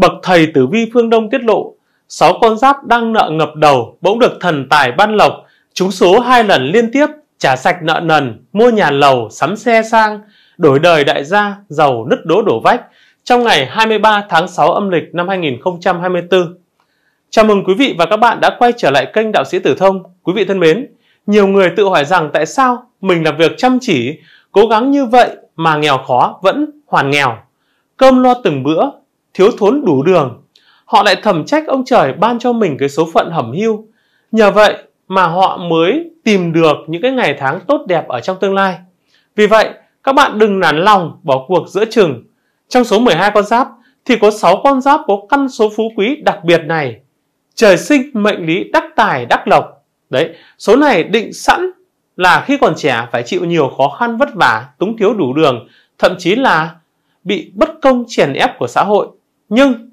bậc thầy Tử Vi Phương Đông tiết lộ, sáu con giáp đang nợ ngập đầu bỗng được thần tài ban lộc, trúng số hai lần liên tiếp, trả sạch nợ nần, mua nhà lầu, sắm xe sang, đổi đời đại gia, giàu nứt đố đổ vách trong ngày 23 tháng 6 âm lịch năm 2024. Chào mừng quý vị và các bạn đã quay trở lại kênh Đạo sĩ Tử Thông. Quý vị thân mến, nhiều người tự hỏi rằng tại sao mình làm việc chăm chỉ, cố gắng như vậy mà nghèo khó vẫn hoàn nghèo. Cơm lo từng bữa, thiếu thốn đủ đường. Họ lại thầm trách ông trời ban cho mình cái số phận hẩm hiu. Nhờ vậy mà họ mới tìm được những cái ngày tháng tốt đẹp ở trong tương lai. Vì vậy, các bạn đừng nản lòng bỏ cuộc giữa chừng. Trong số 12 con giáp thì có 6 con giáp có căn số phú quý đặc biệt này. Trời sinh mệnh lý đắc tài đắc lộc. Đấy, số này định sẵn là khi còn trẻ phải chịu nhiều khó khăn vất vả, túng thiếu đủ đường, thậm chí là bị bất công chèn ép của xã hội. Nhưng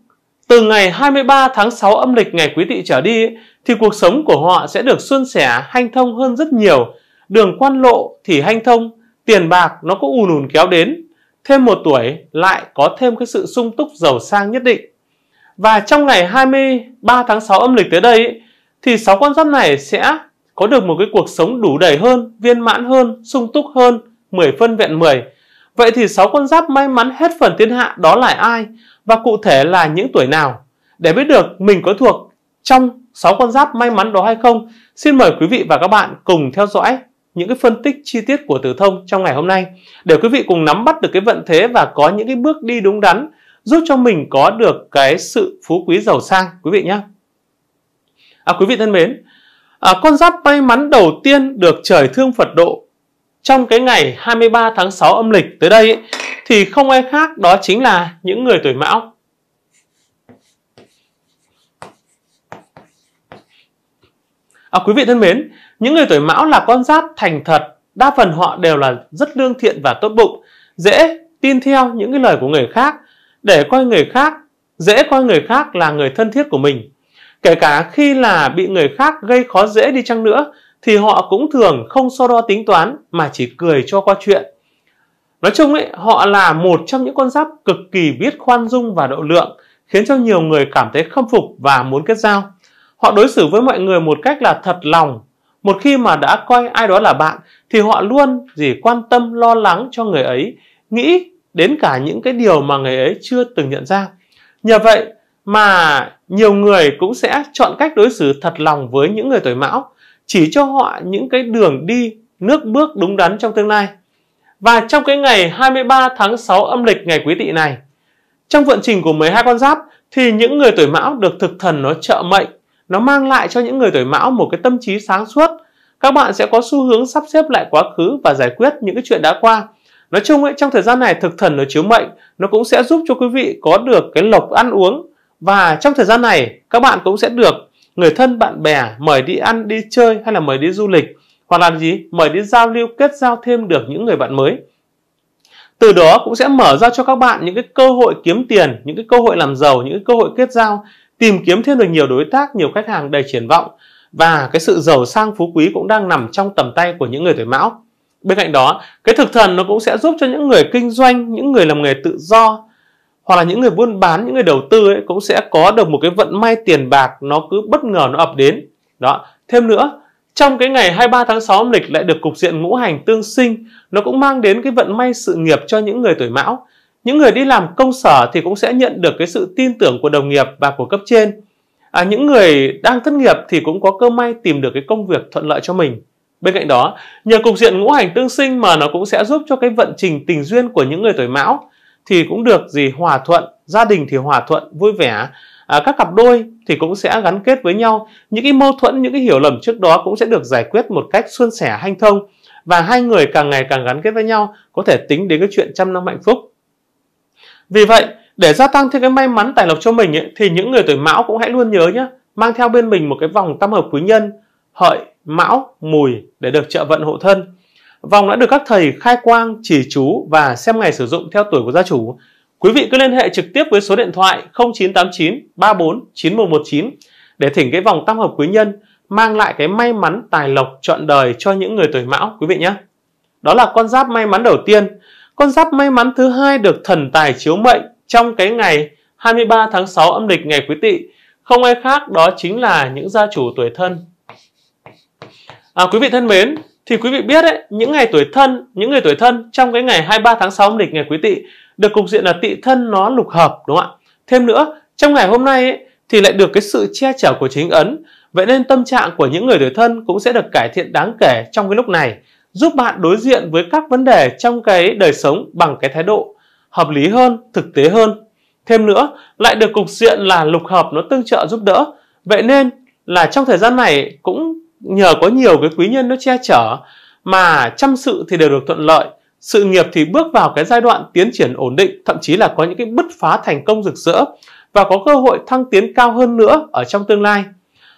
từ ngày 23 tháng 6 âm lịch ngày quý tỵ trở đi thì cuộc sống của họ sẽ được xuân sẻ hanh thông hơn rất nhiều. Đường quan lộ thì hanh thông, tiền bạc nó cũng ùn ùn kéo đến. Thêm một tuổi lại có thêm cái sự sung túc giàu sang nhất định. Và trong ngày 23 tháng 6 âm lịch tới đây thì sáu con giáp này sẽ có được một cái cuộc sống đủ đầy hơn, viên mãn hơn, sung túc hơn, 10 phân vẹn 10. Vậy thì sáu con giáp may mắn hết phần thiên hạ đó là ai? và cụ thể là những tuổi nào. Để biết được mình có thuộc trong 6 con giáp may mắn đó hay không, xin mời quý vị và các bạn cùng theo dõi những cái phân tích chi tiết của tử thông trong ngày hôm nay để quý vị cùng nắm bắt được cái vận thế và có những cái bước đi đúng đắn giúp cho mình có được cái sự phú quý giàu sang quý vị nhé. À, quý vị thân mến, à, con giáp may mắn đầu tiên được trời thương Phật độ trong cái ngày 23 tháng 6 âm lịch tới đây ấy, thì không ai khác đó chính là những người tuổi mão. À, quý vị thân mến, những người tuổi mão là con giáp thành thật, đa phần họ đều là rất lương thiện và tốt bụng, dễ tin theo những cái lời của người khác, để coi người khác, dễ coi người khác là người thân thiết của mình. Kể cả khi là bị người khác gây khó dễ đi chăng nữa, thì họ cũng thường không so đo tính toán mà chỉ cười cho qua chuyện. Nói chung ấy, họ là một trong những con giáp cực kỳ biết khoan dung và độ lượng, khiến cho nhiều người cảm thấy khâm phục và muốn kết giao. Họ đối xử với mọi người một cách là thật lòng. Một khi mà đã coi ai đó là bạn thì họ luôn gì quan tâm lo lắng cho người ấy, nghĩ đến cả những cái điều mà người ấy chưa từng nhận ra. Nhờ vậy mà nhiều người cũng sẽ chọn cách đối xử thật lòng với những người tuổi mão, chỉ cho họ những cái đường đi, nước bước đúng đắn trong tương lai. Và trong cái ngày 23 tháng 6 âm lịch ngày quý tỵ này, trong vận trình của 12 con giáp thì những người tuổi mão được thực thần nó trợ mệnh, nó mang lại cho những người tuổi mão một cái tâm trí sáng suốt. Các bạn sẽ có xu hướng sắp xếp lại quá khứ và giải quyết những cái chuyện đã qua. Nói chung ấy, trong thời gian này thực thần nó chiếu mệnh, nó cũng sẽ giúp cho quý vị có được cái lộc ăn uống. Và trong thời gian này, các bạn cũng sẽ được người thân bạn bè mời đi ăn, đi chơi hay là mời đi du lịch hoặc làm gì? Mời đi giao lưu, kết giao thêm được những người bạn mới. Từ đó cũng sẽ mở ra cho các bạn những cái cơ hội kiếm tiền, những cái cơ hội làm giàu, những cái cơ hội kết giao, tìm kiếm thêm được nhiều đối tác, nhiều khách hàng đầy triển vọng và cái sự giàu sang phú quý cũng đang nằm trong tầm tay của những người tuổi mão. Bên cạnh đó, cái thực thần nó cũng sẽ giúp cho những người kinh doanh, những người làm nghề tự do hoặc là những người buôn bán, những người đầu tư ấy cũng sẽ có được một cái vận may tiền bạc nó cứ bất ngờ nó ập đến. Đó, thêm nữa trong cái ngày 23 tháng 6 âm lịch lại được cục diện ngũ hành tương sinh, nó cũng mang đến cái vận may sự nghiệp cho những người tuổi mão. Những người đi làm công sở thì cũng sẽ nhận được cái sự tin tưởng của đồng nghiệp và của cấp trên. À, những người đang thất nghiệp thì cũng có cơ may tìm được cái công việc thuận lợi cho mình. Bên cạnh đó, nhờ cục diện ngũ hành tương sinh mà nó cũng sẽ giúp cho cái vận trình tình duyên của những người tuổi mão thì cũng được gì hòa thuận, gia đình thì hòa thuận, vui vẻ, à, các cặp đôi thì cũng sẽ gắn kết với nhau những cái mâu thuẫn những cái hiểu lầm trước đó cũng sẽ được giải quyết một cách suôn sẻ hanh thông và hai người càng ngày càng gắn kết với nhau có thể tính đến cái chuyện trăm năm hạnh phúc vì vậy để gia tăng thêm cái may mắn tài lộc cho mình ấy, thì những người tuổi mão cũng hãy luôn nhớ nhé mang theo bên mình một cái vòng tam hợp quý nhân hợi mão mùi để được trợ vận hộ thân vòng đã được các thầy khai quang chỉ chú và xem ngày sử dụng theo tuổi của gia chủ Quý vị cứ liên hệ trực tiếp với số điện thoại 0989 34 9119 để thỉnh cái vòng tam hợp quý nhân mang lại cái may mắn tài lộc trọn đời cho những người tuổi mão quý vị nhé. Đó là con giáp may mắn đầu tiên. Con giáp may mắn thứ hai được thần tài chiếu mệnh trong cái ngày 23 tháng 6 âm lịch ngày quý tỵ. Không ai khác đó chính là những gia chủ tuổi thân. À, quý vị thân mến, thì quý vị biết đấy, những ngày tuổi thân, những người tuổi thân trong cái ngày 23 tháng 6 âm lịch ngày quý tỵ được cục diện là tị thân nó lục hợp đúng không ạ thêm nữa trong ngày hôm nay ấy, thì lại được cái sự che chở của chính ấn vậy nên tâm trạng của những người đời thân cũng sẽ được cải thiện đáng kể trong cái lúc này giúp bạn đối diện với các vấn đề trong cái đời sống bằng cái thái độ hợp lý hơn thực tế hơn thêm nữa lại được cục diện là lục hợp nó tương trợ giúp đỡ vậy nên là trong thời gian này cũng nhờ có nhiều cái quý nhân nó che chở mà chăm sự thì đều được thuận lợi sự nghiệp thì bước vào cái giai đoạn tiến triển ổn định, thậm chí là có những cái bứt phá thành công rực rỡ và có cơ hội thăng tiến cao hơn nữa ở trong tương lai.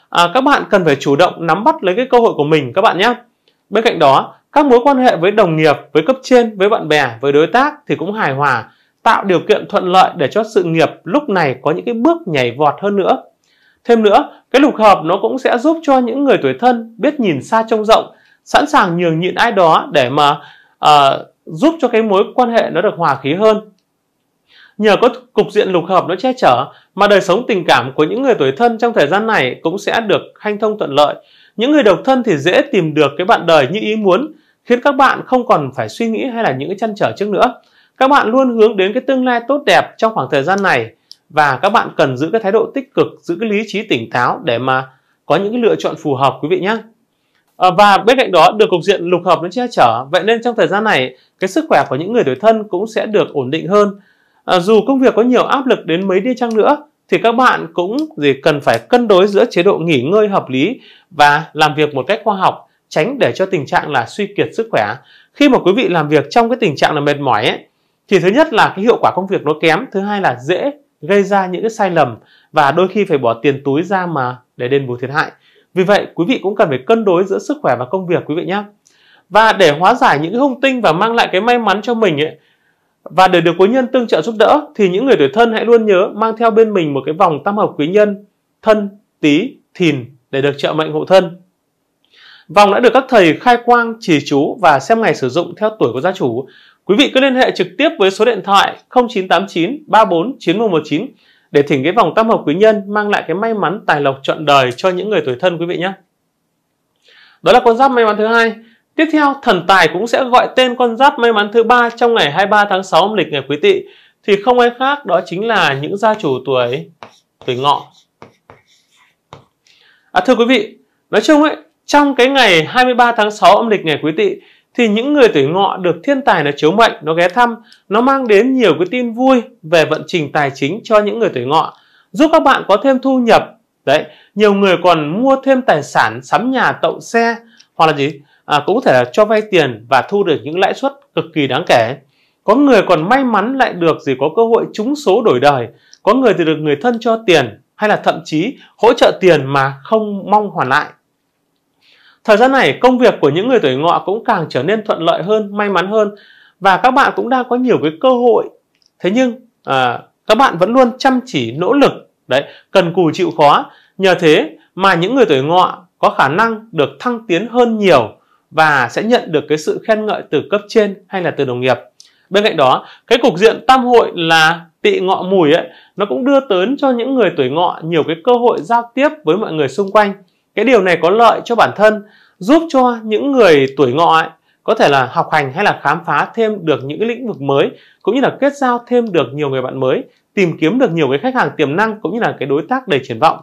À, các bạn cần phải chủ động nắm bắt lấy cái cơ hội của mình các bạn nhé. Bên cạnh đó, các mối quan hệ với đồng nghiệp, với cấp trên, với bạn bè, với đối tác thì cũng hài hòa, tạo điều kiện thuận lợi để cho sự nghiệp lúc này có những cái bước nhảy vọt hơn nữa. Thêm nữa, cái lục hợp nó cũng sẽ giúp cho những người tuổi thân biết nhìn xa trông rộng, sẵn sàng nhường nhịn ai đó để mà uh, giúp cho cái mối quan hệ nó được hòa khí hơn nhờ có cục diện lục hợp nó che chở mà đời sống tình cảm của những người tuổi thân trong thời gian này cũng sẽ được hanh thông thuận lợi những người độc thân thì dễ tìm được cái bạn đời như ý muốn khiến các bạn không còn phải suy nghĩ hay là những cái chăn trở trước nữa các bạn luôn hướng đến cái tương lai tốt đẹp trong khoảng thời gian này và các bạn cần giữ cái thái độ tích cực giữ cái lý trí tỉnh táo để mà có những cái lựa chọn phù hợp quý vị nhé À, và bên cạnh đó được cục diện lục hợp nó che chở, vậy nên trong thời gian này cái sức khỏe của những người tuổi thân cũng sẽ được ổn định hơn. À, dù công việc có nhiều áp lực đến mấy đi chăng nữa thì các bạn cũng gì cần phải cân đối giữa chế độ nghỉ ngơi hợp lý và làm việc một cách khoa học tránh để cho tình trạng là suy kiệt sức khỏe khi mà quý vị làm việc trong cái tình trạng là mệt mỏi ấy, thì thứ nhất là cái hiệu quả công việc nó kém thứ hai là dễ gây ra những cái sai lầm và đôi khi phải bỏ tiền túi ra mà để đền bù thiệt hại vì vậy, quý vị cũng cần phải cân đối giữa sức khỏe và công việc quý vị nhé. Và để hóa giải những hung tinh và mang lại cái may mắn cho mình ấy, và để được quý nhân tương trợ giúp đỡ thì những người tuổi thân hãy luôn nhớ mang theo bên mình một cái vòng tam hợp quý nhân thân, tí, thìn để được trợ mệnh hộ thân. Vòng đã được các thầy khai quang, chỉ chú và xem ngày sử dụng theo tuổi của gia chủ. Quý vị cứ liên hệ trực tiếp với số điện thoại 0989 34 9119 để thỉnh cái vòng tam hợp quý nhân mang lại cái may mắn tài lộc trọn đời cho những người tuổi thân quý vị nhé. Đó là con giáp may mắn thứ hai. Tiếp theo, thần tài cũng sẽ gọi tên con giáp may mắn thứ ba trong ngày 23 tháng 6 âm lịch ngày Quý Tỵ thì không ai khác đó chính là những gia chủ tuổi tuổi Ngọ. À, thưa quý vị, nói chung ấy, trong cái ngày 23 tháng 6 âm lịch ngày Quý Tỵ thì những người tuổi ngọ được thiên tài nó chiếu mệnh nó ghé thăm nó mang đến nhiều cái tin vui về vận trình tài chính cho những người tuổi ngọ giúp các bạn có thêm thu nhập đấy nhiều người còn mua thêm tài sản sắm nhà tậu xe hoặc là gì à, cũng có thể là cho vay tiền và thu được những lãi suất cực kỳ đáng kể có người còn may mắn lại được gì có cơ hội trúng số đổi đời có người thì được người thân cho tiền hay là thậm chí hỗ trợ tiền mà không mong hoàn lại Thời gian này, công việc của những người tuổi ngọ cũng càng trở nên thuận lợi hơn, may mắn hơn và các bạn cũng đang có nhiều cái cơ hội. Thế nhưng à, các bạn vẫn luôn chăm chỉ nỗ lực, đấy, cần cù chịu khó. Nhờ thế mà những người tuổi ngọ có khả năng được thăng tiến hơn nhiều và sẽ nhận được cái sự khen ngợi từ cấp trên hay là từ đồng nghiệp. Bên cạnh đó, cái cục diện tam hội là tị ngọ mùi ấy, nó cũng đưa tới cho những người tuổi ngọ nhiều cái cơ hội giao tiếp với mọi người xung quanh. Cái điều này có lợi cho bản thân giúp cho những người tuổi ngọ ấy, có thể là học hành hay là khám phá thêm được những lĩnh vực mới cũng như là kết giao thêm được nhiều người bạn mới tìm kiếm được nhiều cái khách hàng tiềm năng cũng như là cái đối tác đầy triển vọng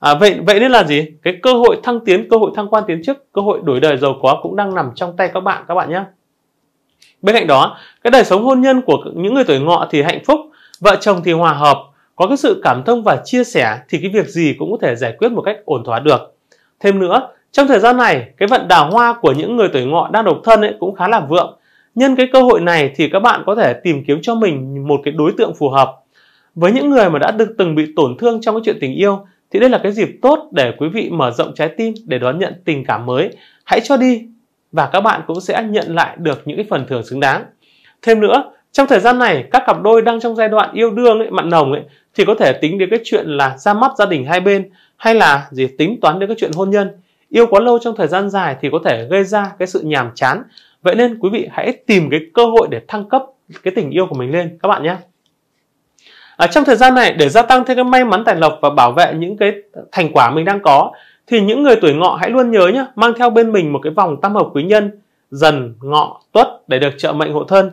à, vậy vậy nên là gì cái cơ hội thăng tiến cơ hội thăng quan tiến chức cơ hội đổi đời giàu có cũng đang nằm trong tay các bạn các bạn nhé bên cạnh đó cái đời sống hôn nhân của những người tuổi ngọ thì hạnh phúc vợ chồng thì hòa hợp có cái sự cảm thông và chia sẻ thì cái việc gì cũng có thể giải quyết một cách ổn thỏa được thêm nữa trong thời gian này, cái vận đào hoa của những người tuổi ngọ đang độc thân ấy cũng khá là vượng. Nhân cái cơ hội này thì các bạn có thể tìm kiếm cho mình một cái đối tượng phù hợp. Với những người mà đã được từng bị tổn thương trong cái chuyện tình yêu thì đây là cái dịp tốt để quý vị mở rộng trái tim để đón nhận tình cảm mới. Hãy cho đi và các bạn cũng sẽ nhận lại được những cái phần thưởng xứng đáng. Thêm nữa, trong thời gian này các cặp đôi đang trong giai đoạn yêu đương ấy, mặn nồng ấy thì có thể tính đến cái chuyện là ra mắt gia đình hai bên hay là gì tính toán đến cái chuyện hôn nhân Yêu quá lâu trong thời gian dài thì có thể gây ra cái sự nhàm chán. Vậy nên quý vị hãy tìm cái cơ hội để thăng cấp cái tình yêu của mình lên các bạn nhé. À, trong thời gian này để gia tăng thêm cái may mắn tài lộc và bảo vệ những cái thành quả mình đang có thì những người tuổi ngọ hãy luôn nhớ nhé mang theo bên mình một cái vòng tam hợp quý nhân dần ngọ tuất để được trợ mệnh hộ thân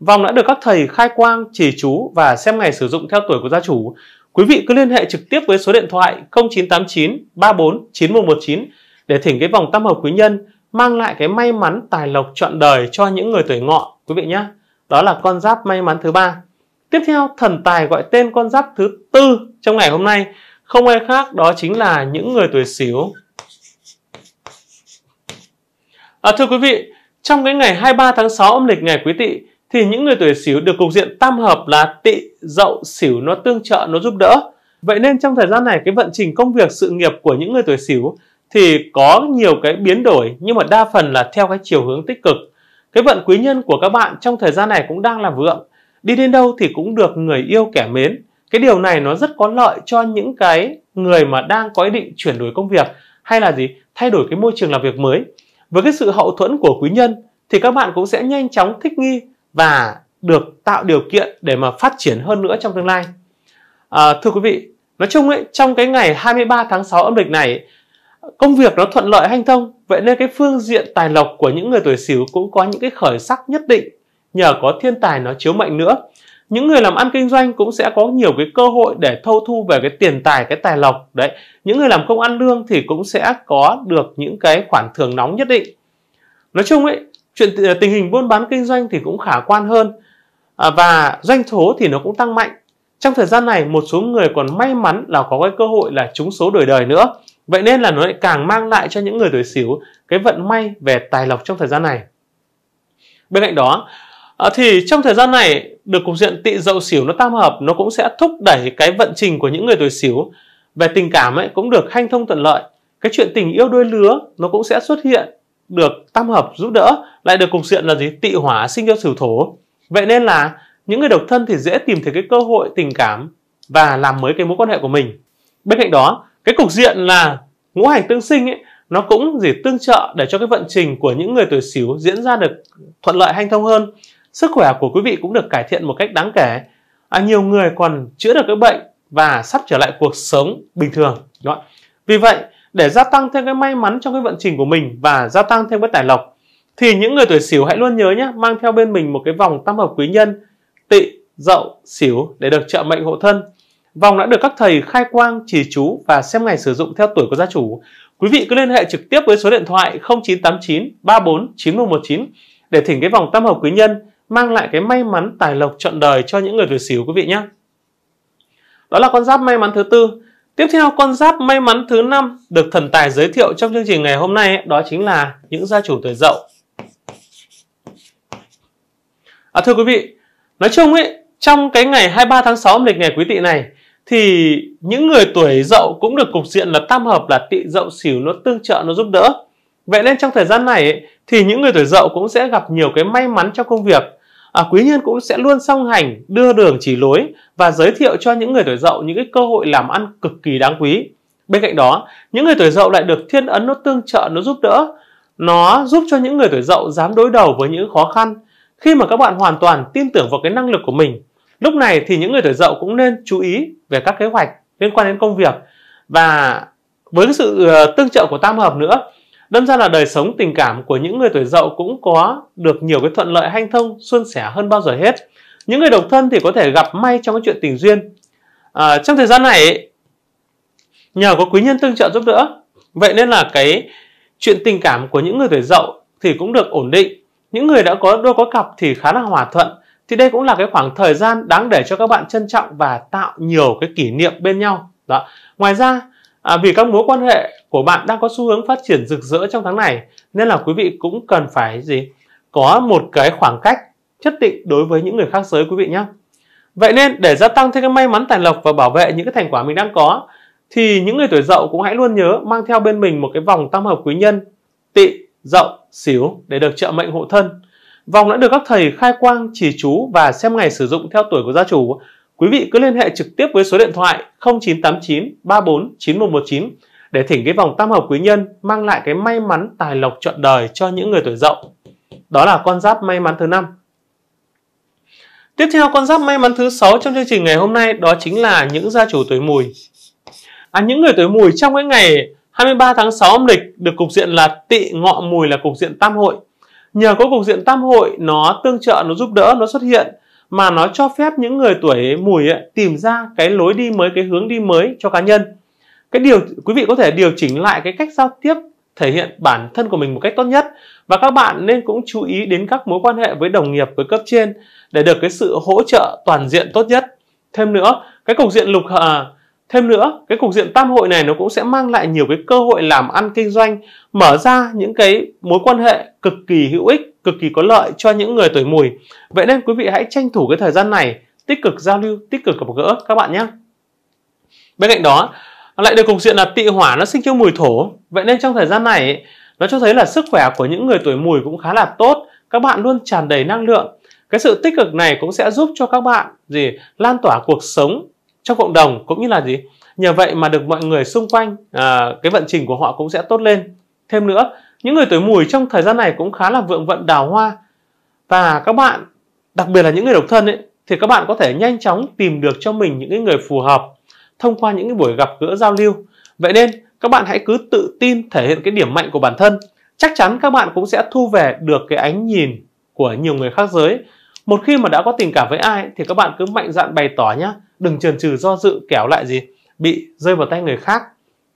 vòng đã được các thầy khai quang chỉ chú và xem ngày sử dụng theo tuổi của gia chủ quý vị cứ liên hệ trực tiếp với số điện thoại 0989 34 9119 để thỉnh cái vòng tam hợp quý nhân mang lại cái may mắn tài lộc trọn đời cho những người tuổi ngọ quý vị nhé đó là con giáp may mắn thứ ba tiếp theo thần tài gọi tên con giáp thứ tư trong ngày hôm nay không ai khác đó chính là những người tuổi xíu à, thưa quý vị trong cái ngày 23 tháng 6 âm lịch ngày quý tỵ thì những người tuổi xíu được cục diện tam hợp là tỵ, dậu, xỉu nó tương trợ, nó giúp đỡ. Vậy nên trong thời gian này cái vận trình công việc sự nghiệp của những người tuổi xíu thì có nhiều cái biến đổi nhưng mà đa phần là theo cái chiều hướng tích cực cái vận quý nhân của các bạn trong thời gian này cũng đang là vượng đi đến đâu thì cũng được người yêu kẻ mến cái điều này nó rất có lợi cho những cái người mà đang có ý định chuyển đổi công việc hay là gì thay đổi cái môi trường làm việc mới với cái sự hậu thuẫn của quý nhân thì các bạn cũng sẽ nhanh chóng thích nghi và được tạo điều kiện để mà phát triển hơn nữa trong tương lai à, thưa quý vị nói chung ấy trong cái ngày 23 tháng 6 âm lịch này công việc nó thuận lợi hanh thông vậy nên cái phương diện tài lộc của những người tuổi sửu cũng có những cái khởi sắc nhất định nhờ có thiên tài nó chiếu mệnh nữa những người làm ăn kinh doanh cũng sẽ có nhiều cái cơ hội để thâu thu về cái tiền tài cái tài lộc đấy những người làm công ăn lương thì cũng sẽ có được những cái khoản thưởng nóng nhất định nói chung ấy chuyện ờ, tình hình buôn bán kinh doanh thì cũng khả quan hơn à, và doanh số thì nó cũng tăng mạnh trong thời gian này một số người còn may mắn là có cái cơ hội là trúng số đổi đời nữa Vậy nên là nó lại càng mang lại cho những người tuổi Sửu cái vận may về tài lộc trong thời gian này. Bên cạnh đó, ờ, thì trong thời gian này được cục diện tị dậu Sửu nó tam hợp nó cũng sẽ thúc đẩy cái vận trình của những người tuổi Sửu về tình cảm ấy cũng được hanh thông thuận lợi. Cái chuyện tình yêu đôi lứa nó cũng sẽ xuất hiện được tam hợp giúp đỡ lại được cục diện là gì tị hỏa sinh cho Sửu thổ. Vậy nên là những người độc thân thì dễ tìm thấy cái cơ hội tình cảm và làm mới cái mối quan hệ của mình. Bên cạnh đó, cái cục diện là ngũ hành tương sinh ấy nó cũng gì tương trợ để cho cái vận trình của những người tuổi xỉu diễn ra được thuận lợi hanh thông hơn sức khỏe của quý vị cũng được cải thiện một cách đáng kể à, nhiều người còn chữa được cái bệnh và sắp trở lại cuộc sống bình thường Đúng không? vì vậy để gia tăng thêm cái may mắn trong cái vận trình của mình và gia tăng thêm cái tài lộc thì những người tuổi xỉu hãy luôn nhớ nhé mang theo bên mình một cái vòng tam hợp quý nhân tị dậu xỉu để được trợ mệnh hộ thân Vòng đã được các thầy khai quang, chỉ chú và xem ngày sử dụng theo tuổi của gia chủ. Quý vị cứ liên hệ trực tiếp với số điện thoại 0989 34 9119 để thỉnh cái vòng tam hợp quý nhân mang lại cái may mắn tài lộc trọn đời cho những người tuổi Sửu quý vị nhé. Đó là con giáp may mắn thứ tư. Tiếp theo con giáp may mắn thứ năm được thần tài giới thiệu trong chương trình ngày hôm nay đó chính là những gia chủ tuổi Dậu. À, thưa quý vị, nói chung ấy trong cái ngày 23 tháng 6 âm lịch ngày quý tỵ này thì những người tuổi dậu cũng được cục diện là tam hợp là tỵ dậu xỉu nó tương trợ nó giúp đỡ vậy nên trong thời gian này ấy, thì những người tuổi dậu cũng sẽ gặp nhiều cái may mắn trong công việc à, quý nhân cũng sẽ luôn song hành đưa đường chỉ lối và giới thiệu cho những người tuổi dậu những cái cơ hội làm ăn cực kỳ đáng quý bên cạnh đó những người tuổi dậu lại được thiên ấn nó tương trợ nó giúp đỡ nó giúp cho những người tuổi dậu dám đối đầu với những khó khăn khi mà các bạn hoàn toàn tin tưởng vào cái năng lực của mình Lúc này thì những người tuổi dậu cũng nên chú ý về các kế hoạch liên quan đến công việc và với sự ờ, tương trợ của tam hợp nữa đâm ra là đời sống tình cảm của những người tuổi dậu cũng có được nhiều cái thuận lợi hanh thông suôn sẻ hơn bao giờ hết những người độc thân thì có thể gặp may trong cái chuyện tình duyên à, trong thời gian này nhờ có quý nhân tương trợ giúp đỡ vậy nên là cái chuyện tình cảm của những người tuổi dậu thì cũng được ổn định những người đã có đôi có cặp thì khá là hòa thuận thì đây cũng là cái khoảng thời gian đáng để cho các bạn trân trọng và tạo nhiều cái kỷ niệm bên nhau đó ngoài ra à, vì các mối quan hệ của bạn đang có xu hướng phát triển rực rỡ trong tháng này nên là quý vị cũng cần phải gì có một cái khoảng cách chất định đối với những người khác giới quý vị nhé vậy nên để gia tăng thêm cái may mắn tài lộc và bảo vệ những cái thành quả mình đang có thì những người tuổi dậu cũng hãy luôn nhớ mang theo bên mình một cái vòng tam hợp quý nhân tị dậu xíu để được trợ mệnh hộ thân Vòng đã được các thầy khai quang, chỉ chú và xem ngày sử dụng theo tuổi của gia chủ. Quý vị cứ liên hệ trực tiếp với số điện thoại 0989 34 9119 để thỉnh cái vòng tam hợp quý nhân mang lại cái may mắn tài lộc trọn đời cho những người tuổi dậu. Đó là con giáp may mắn thứ năm. Tiếp theo con giáp may mắn thứ sáu trong chương trình ngày hôm nay đó chính là những gia chủ tuổi mùi. À, những người tuổi mùi trong cái ngày 23 tháng 6 âm lịch được cục diện là tị ngọ mùi là cục diện tam hội. Nhờ có cục diện tam hội nó tương trợ, nó giúp đỡ, nó xuất hiện mà nó cho phép những người tuổi mùi ấy, tìm ra cái lối đi mới, cái hướng đi mới cho cá nhân. Cái điều quý vị có thể điều chỉnh lại cái cách giao tiếp thể hiện bản thân của mình một cách tốt nhất và các bạn nên cũng chú ý đến các mối quan hệ với đồng nghiệp với cấp trên để được cái sự hỗ trợ toàn diện tốt nhất. Thêm nữa, cái cục diện lục à, Thêm nữa, cái cục diện tam hội này nó cũng sẽ mang lại nhiều cái cơ hội làm ăn kinh doanh, mở ra những cái mối quan hệ cực kỳ hữu ích, cực kỳ có lợi cho những người tuổi mùi. Vậy nên quý vị hãy tranh thủ cái thời gian này tích cực giao lưu, tích cực gặp gỡ các bạn nhé. Bên cạnh đó, lại được cục diện là tị hỏa nó sinh chiếu mùi thổ. Vậy nên trong thời gian này, nó cho thấy là sức khỏe của những người tuổi mùi cũng khá là tốt. Các bạn luôn tràn đầy năng lượng. Cái sự tích cực này cũng sẽ giúp cho các bạn gì lan tỏa cuộc sống trong cộng đồng cũng như là gì nhờ vậy mà được mọi người xung quanh à, cái vận trình của họ cũng sẽ tốt lên thêm nữa những người tuổi mùi trong thời gian này cũng khá là vượng vận đào hoa và các bạn đặc biệt là những người độc thân ấy thì các bạn có thể nhanh chóng tìm được cho mình những cái người phù hợp thông qua những cái buổi gặp gỡ giao lưu vậy nên các bạn hãy cứ tự tin thể hiện cái điểm mạnh của bản thân chắc chắn các bạn cũng sẽ thu về được cái ánh nhìn của nhiều người khác giới một khi mà đã có tình cảm với ai thì các bạn cứ mạnh dạn bày tỏ nhá đừng chần chừ do dự kéo lại gì bị rơi vào tay người khác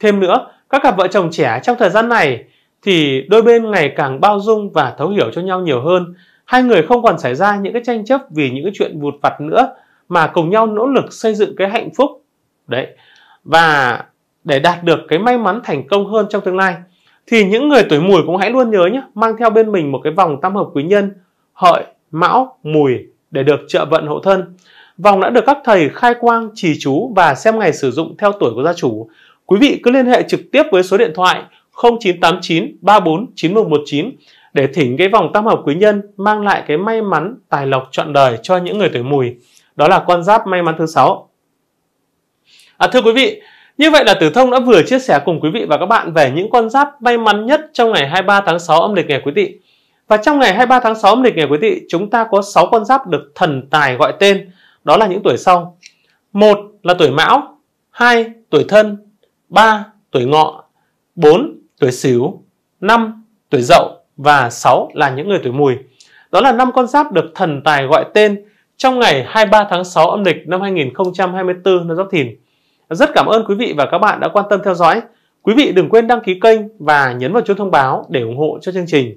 thêm nữa các cặp vợ chồng trẻ trong thời gian này thì đôi bên ngày càng bao dung và thấu hiểu cho nhau nhiều hơn hai người không còn xảy ra những cái tranh chấp vì những cái chuyện vụt vặt nữa mà cùng nhau nỗ lực xây dựng cái hạnh phúc đấy và để đạt được cái may mắn thành công hơn trong tương lai thì những người tuổi mùi cũng hãy luôn nhớ nhé mang theo bên mình một cái vòng tam hợp quý nhân hợi mão, mùi để được trợ vận hộ thân. Vòng đã được các thầy khai quang, trì chú và xem ngày sử dụng theo tuổi của gia chủ. Quý vị cứ liên hệ trực tiếp với số điện thoại 0989 34 9119 để thỉnh cái vòng tam hợp quý nhân mang lại cái may mắn tài lộc trọn đời cho những người tuổi mùi. Đó là con giáp may mắn thứ sáu. À, thưa quý vị, như vậy là Tử Thông đã vừa chia sẻ cùng quý vị và các bạn về những con giáp may mắn nhất trong ngày 23 tháng 6 âm lịch ngày quý tỵ. Và trong ngày 23 tháng 6 âm lịch ngày quý vị, chúng ta có 6 con giáp được thần tài gọi tên, đó là những tuổi sau. một là tuổi Mão, 2 tuổi Thân, 3 tuổi Ngọ, 4 tuổi Sửu, 5 tuổi Dậu và 6 là những người tuổi Mùi. Đó là 5 con giáp được thần tài gọi tên trong ngày 23 tháng 6 âm lịch năm 2024 năm Giáp Thìn. Rất cảm ơn quý vị và các bạn đã quan tâm theo dõi. Quý vị đừng quên đăng ký kênh và nhấn vào chuông thông báo để ủng hộ cho chương trình.